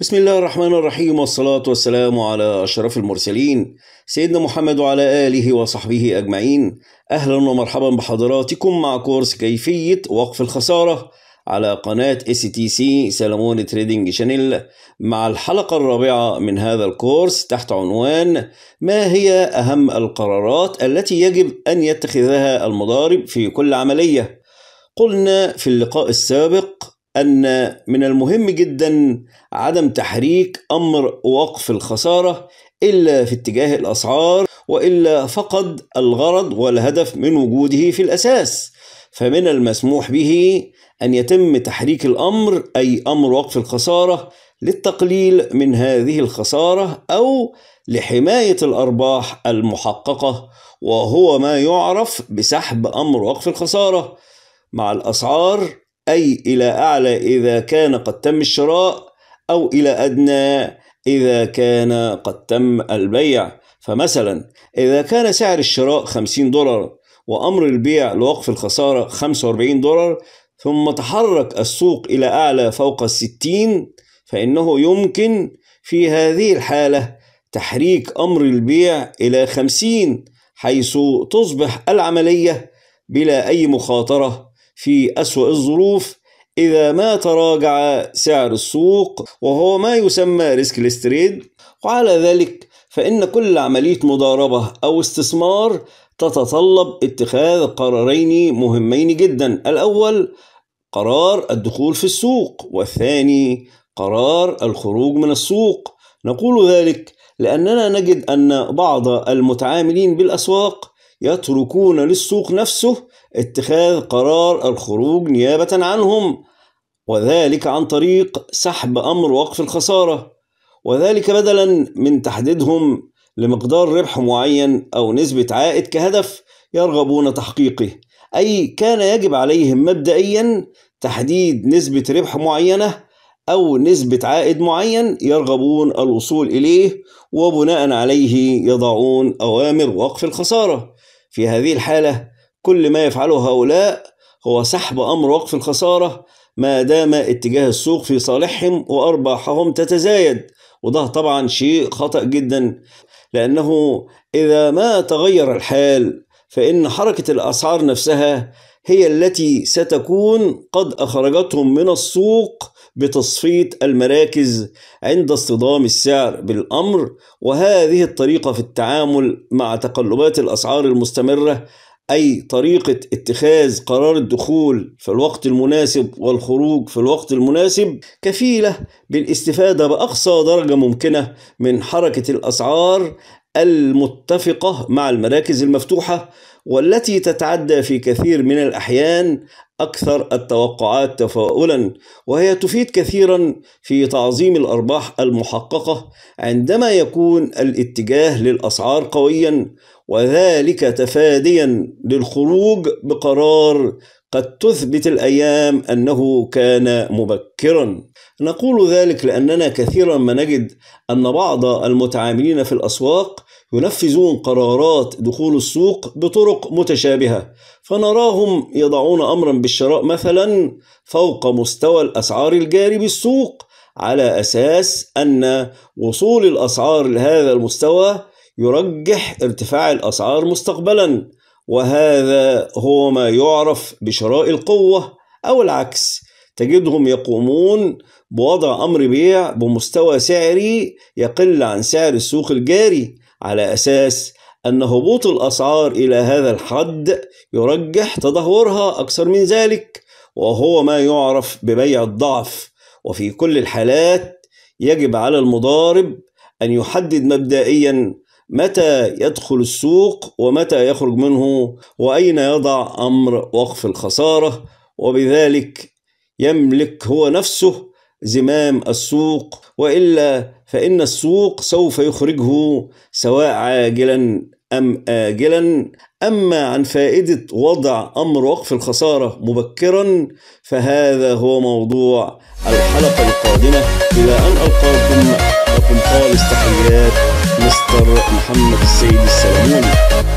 بسم الله الرحمن الرحيم والصلاة والسلام على أشرف المرسلين سيدنا محمد وعلى آله وصحبه أجمعين أهلا ومرحبا بحضراتكم مع كورس كيفية وقف الخسارة على قناة اس تي سي سلمون تريدنج شانيل مع الحلقة الرابعة من هذا الكورس تحت عنوان ما هي أهم القرارات التي يجب أن يتخذها المضارب في كل عملية قلنا في اللقاء السابق أن من المهم جدا عدم تحريك أمر وقف الخسارة إلا في اتجاه الأسعار وإلا فقد الغرض والهدف من وجوده في الأساس فمن المسموح به أن يتم تحريك الأمر أي أمر وقف الخسارة للتقليل من هذه الخسارة أو لحماية الأرباح المحققة وهو ما يعرف بسحب أمر وقف الخسارة مع الأسعار أي إلى أعلى إذا كان قد تم الشراء أو إلى أدنى إذا كان قد تم البيع فمثلا إذا كان سعر الشراء 50 دولار وأمر البيع لوقف الخسارة 45 دولار ثم تحرك السوق إلى أعلى فوق الستين فإنه يمكن في هذه الحالة تحريك أمر البيع إلى خمسين حيث تصبح العملية بلا أي مخاطرة في أسوأ الظروف إذا ما تراجع سعر السوق وهو ما يسمى ريسك ليستريد وعلى ذلك فإن كل عملية مضاربة أو استثمار تتطلب اتخاذ قرارين مهمين جدا الأول قرار الدخول في السوق والثاني قرار الخروج من السوق نقول ذلك لأننا نجد أن بعض المتعاملين بالأسواق يتركون للسوق نفسه اتخاذ قرار الخروج نيابة عنهم وذلك عن طريق سحب أمر وقف الخسارة وذلك بدلا من تحديدهم لمقدار ربح معين أو نسبة عائد كهدف يرغبون تحقيقه أي كان يجب عليهم مبدئيا تحديد نسبة ربح معينة أو نسبة عائد معين يرغبون الوصول إليه وبناء عليه يضعون أوامر وقف الخسارة في هذه الحالة كل ما يفعله هؤلاء هو سحب أمر وقف الخسارة ما دام اتجاه السوق في صالحهم وأرباحهم تتزايد وده طبعا شيء خطأ جدا لأنه إذا ما تغير الحال فإن حركة الأسعار نفسها هي التي ستكون قد أخرجتهم من السوق بتصفية المراكز عند اصطدام السعر بالأمر وهذه الطريقة في التعامل مع تقلبات الأسعار المستمرة أي طريقة اتخاذ قرار الدخول في الوقت المناسب والخروج في الوقت المناسب كفيلة بالاستفادة بأقصى درجة ممكنة من حركة الأسعار المتفقة مع المراكز المفتوحة والتي تتعدى في كثير من الأحيان أكثر التوقعات تفاؤلا وهي تفيد كثيرا في تعظيم الأرباح المحققة عندما يكون الاتجاه للأسعار قويا وذلك تفاديا للخروج بقرار قد تثبت الأيام أنه كان مبكرا نقول ذلك لأننا كثيرا ما نجد أن بعض المتعاملين في الأسواق ينفذون قرارات دخول السوق بطرق متشابهة فنراهم يضعون أمرا بالشراء مثلا فوق مستوى الأسعار الجاري بالسوق على أساس أن وصول الأسعار لهذا المستوى يرجح ارتفاع الأسعار مستقبلا وهذا هو ما يعرف بشراء القوة أو العكس تجدهم يقومون بوضع أمر بيع بمستوى سعري يقل عن سعر السوق الجاري على أساس أن هبوط الأسعار إلى هذا الحد يرجح تدهورها أكثر من ذلك وهو ما يعرف ببيع الضعف وفي كل الحالات يجب على المضارب أن يحدد مبدئيا متى يدخل السوق ومتى يخرج منه واين يضع امر وقف الخساره وبذلك يملك هو نفسه زمام السوق والا فان السوق سوف يخرجه سواء عاجلا ام اجلا اما عن فائده وضع امر وقف الخساره مبكرا فهذا هو موضوع الحلقه القادمه الى ان القاكم لكم خالص تحيات مستر محمد السيد السلموني